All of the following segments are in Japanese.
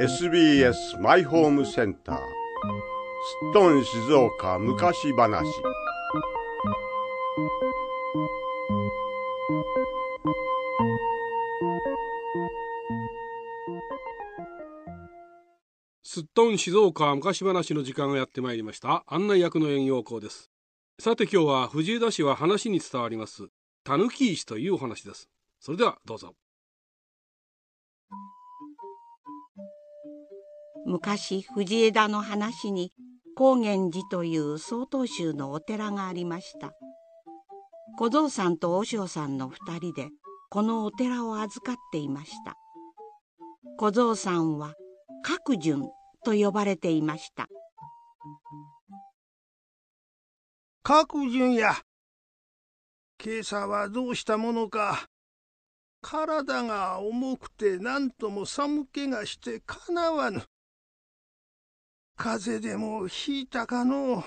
SBS マイホームセンターすっとん静岡昔話すっとん静岡昔話の時間がやってまいりました案内役の遠洋光ですさて今日は藤枝市は話に伝わりますたぬき石というお話ですそれではどうぞ昔藤枝の話に高原寺という曹洞宗のお寺がありました小僧さんと和尚さんの2人でこのお寺を預かっていました小僧さんは各順と呼ばれていました各順や今朝はどうしたものか体が重くて何とも寒気がしてかなわぬ。風邪でもひいたかのう。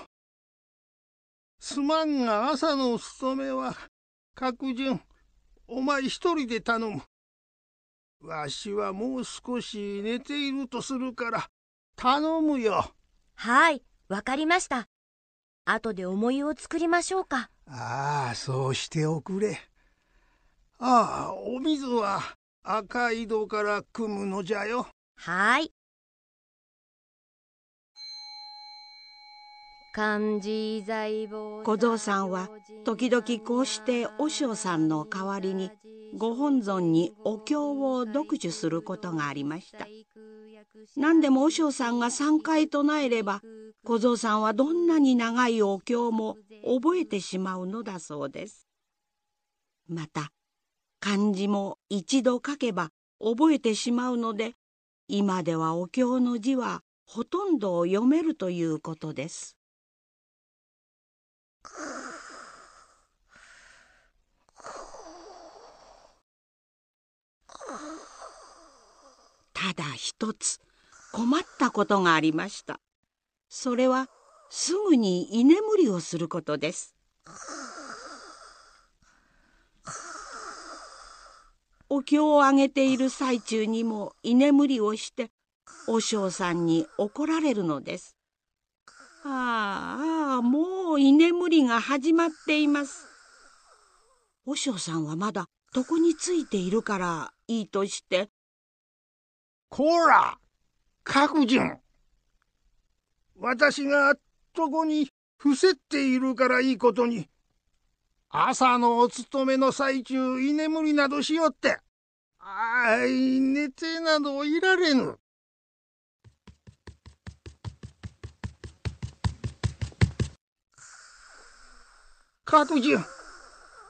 すまんが朝の務めは、各順、お前一人で頼む。わしはもう少し寝ているとするから、頼むよ。はい、わかりました。後で思いを作りましょうか。ああ、そうしておくれ。ああ、お水は赤い戸から汲むのじゃよ。はい。小僧さんは時々こうして和尚さんの代わりにご本尊にお経を読樹することがありました。何でも和尚さんが3回唱えれば小僧さんはどんなに長いお経も覚えてしまうのだそうです。また漢字も一度書けば覚えてしまうので今ではお経の字はほとんど読めるということです。ただ一つ困ったことがありました。それはすぐに居眠りをすることです。お経をあげている最中にも居眠りをして和尚さんに怒られるのです。ああ、もう居眠りが始まっています。和尚さんはまだ床についているからいいとして。こら各人。私が床に伏せっているからいいことに朝のお勤めの最中居眠りなどしよって。ああ、寝てなどいられぬ。カートじン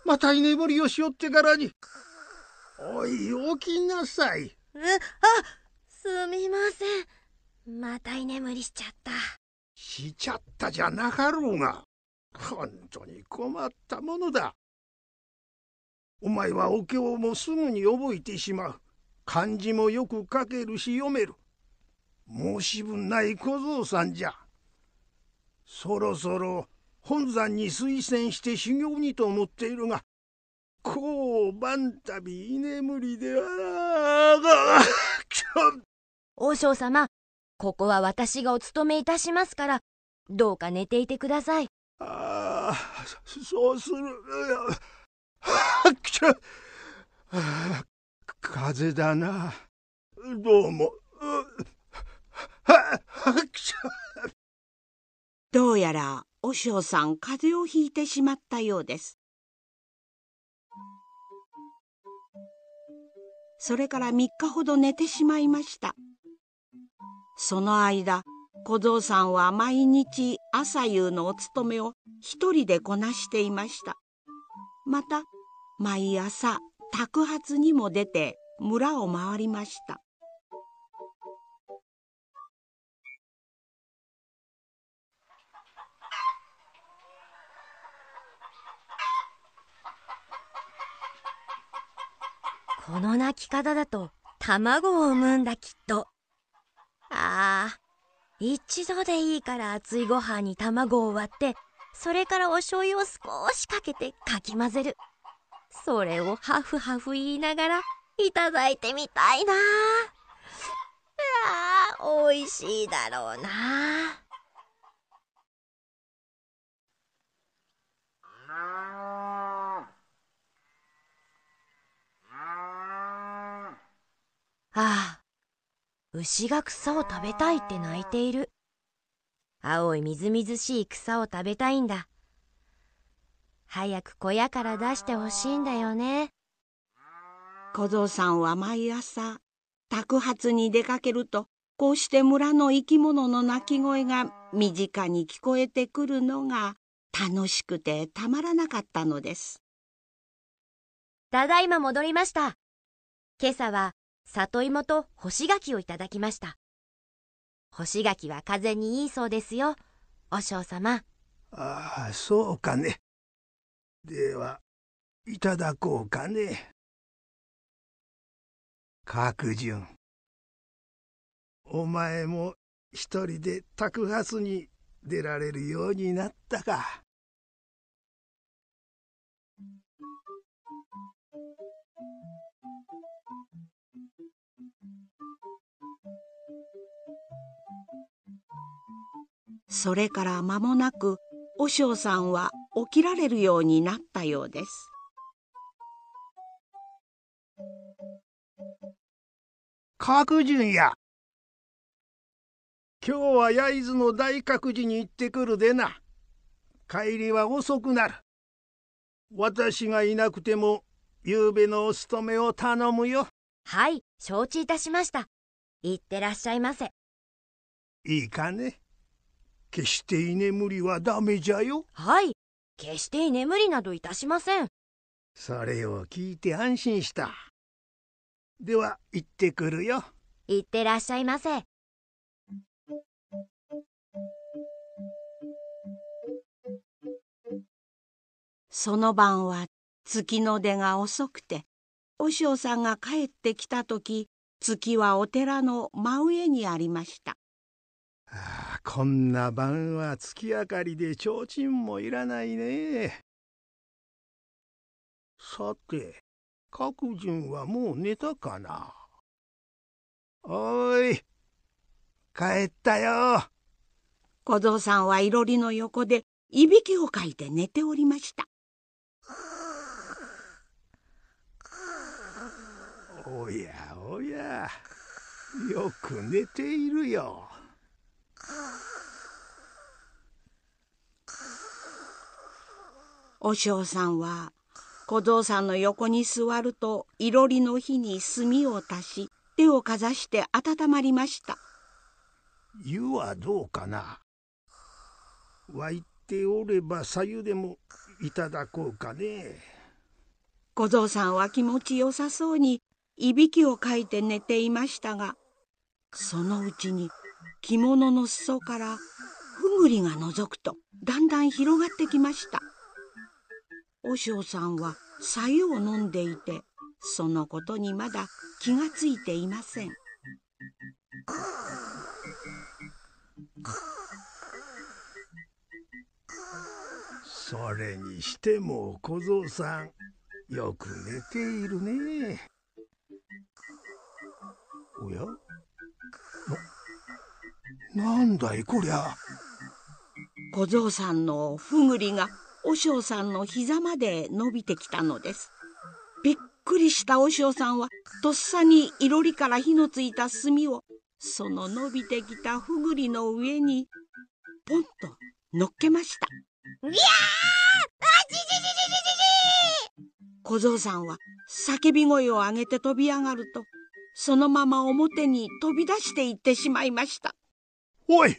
また居眠りをしよってからに。おい、起きなさい。え、あ、すみません。また居眠りしちゃった。しちゃったじゃなかろうが。本当に困ったものだ。お前はお経もすぐに覚えてしまう。漢字もよく書けるし読める。申し分ない小僧さんじゃ。そろそろ本山に推薦して修行にと思っているが、こう晩た居眠りでは、王将様、ここは私がお務めいたしますから、どうか寝ていてください。ああ、そうする。あくちゃ。風だな。どうも。あはくちゃ。どうやら、おしょうさん風邪をひいてしまったようです。それから三日ほど寝てしまいました。その間、小僧さんは毎日朝夕のお勤めを一人でこなしていました。また、毎朝宅発にも出て村を回りました。この鳴き方だと卵を産むんだきっと。ああ、一度でいいから熱いご飯に卵を割って、それからお醤油を少しかけてかき混ぜる。それをハフハフ言いながらいただいてみたいなあ美味しいだろうなああ牛が草を食べたいって泣いている。青いみずみずしい草を食べたいんだ。早く小屋から出してほしいんだよね。小僧さんは毎朝、宅発に出かけると、こうして村の生き物の鳴き声が身近に聞こえてくるのが楽しくてたまらなかったのです。ただいま戻りました。今朝は里芋と干し柿をいただきました干し柿は風にいいそうですよ和尚様ああそうかねではいただこうかね角順お前も一人で宅発に出られるようになったか。それから間もなく和尚さんは起きられるようになったようです各順や今日は焼津の大覚寺に行ってくるでな帰りは遅くなる私がいなくても夕べのお勤めを頼むよはい承知いたしました行ってらっしゃいませいいかね決して居眠りはダメじゃよ。はい。決して居眠りなどいたしません。それを聞いて安心した。では、行ってくるよ。行ってらっしゃいませ。その晩は月の出が遅くて、おしさんが帰ってきた時、月はお寺の真上にありました。あこんな晩は月明かりで提灯もいらないねさて各人はもう寝たかなおい帰ったよ小僧さんはいろりの横でいびきをかいて寝ておりましたおやおやよく寝ているよ。和尚さんは小僧さんの横に座るといろりの火に炭を足し手をかざして温まりました湯はどうかな沸いておればさゆでもいただこうかね小僧さんは気持ちよさそうにいびきをかいて寝ていましたがそのうちに着物の裾からふぐりがのぞくとだんだん広がってきました和尚さんはさゆを飲んでいてそのことにまだ気がついていませんそれにしても小僧さんよく寝ているねおやなんだいこりゃ。小僧さんのふぐりが和尚さんの膝まで伸びてきたのです。びっくりした和尚さんはとっさにいろりから火のついた炭をその伸びてきたふぐりの上にポンと乗っけました。いやーあちちちちちちち小僧さんは叫び声を上げて飛び上がるとそのまま表に飛び出していってしまいました。おい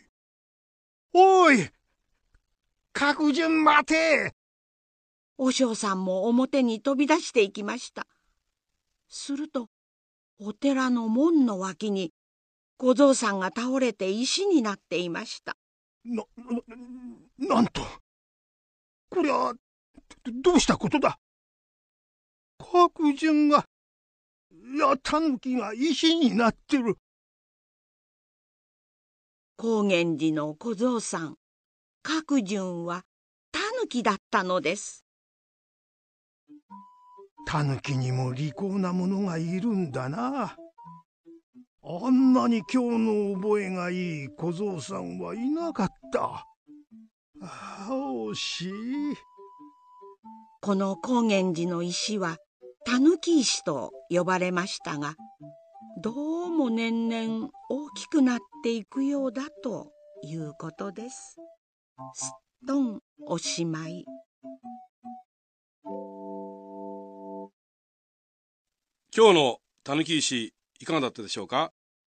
おい各順待て和尚さんも表に飛び出していきました。するとお寺の門の脇に小僧さんが倒れて石になっていました。な、ななんとこりゃどうしたことだ各順がいやたぬきが石になってる高原寺の小僧さん各順はタヌキだったのですタヌキにも利口なものがいるんだなあんなに今日の覚えがいい小僧さんはいなかったあ惜しいこの高原寺の石はたぬき石と呼ばれましたがどうも年々大きくなっていくようだということです。すっとんおしまい。今日のたぬき石いかがだったでしょうか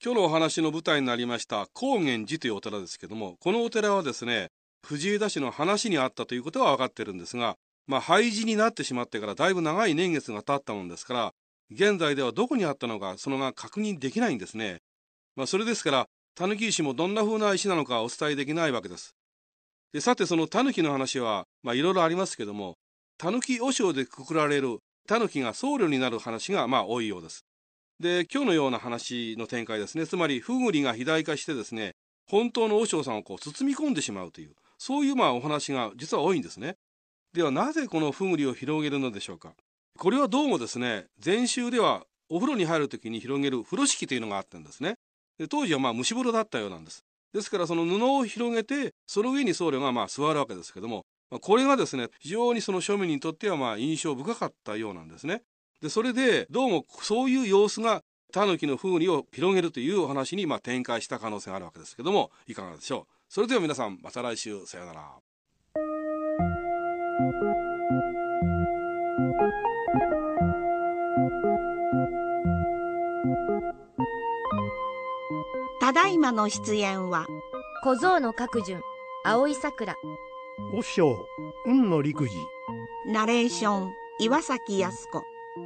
今日のお話の舞台になりました高原寺というお寺ですけどもこのお寺はですね藤枝市の話にあったということは分かってるんですがまあ廃寺になってしまってからだいぶ長い年月が経ったもんですから現在ではどこにあったのかそのが確認できないんですね。まあ、それですから、タヌキ石もどんな風な石なのかお伝えできないわけです。でさて、そのタヌキの話は、まあ、いろいろありますけども、タヌキ和尚でくくられるタヌキが僧侶になる話がまあ多いようです。で、今日のような話の展開ですね、つまり、フグリが肥大化してですね、本当の和尚さんをこう包み込んでしまうという、そういうまあお話が実は多いんですね。では、なぜこのフグリを広げるのでしょうか。これはどうもですね禅宗ではお風呂に入る時に広げる風呂敷というのがあったんですねで当時はまあ蒸し風呂だったようなんですですからその布を広げてその上に僧侶がまあ座るわけですけどもこれがですね非常にその庶民にとってはまあ印象深かったようなんですねでそれでどうもそういう様子がタヌキの風味を広げるというお話にまあ展開した可能性があるわけですけどもいかがでしょうそれでは皆さんまた来週さようならただいまの出演は小僧の各順葵桜和尚雲運の陸次ナレーション岩崎康子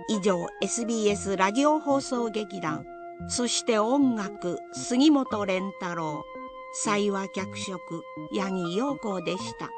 以上 SBS ラジオ放送劇団そして音楽杉本蓮太郎幸和脚色八木陽子でした。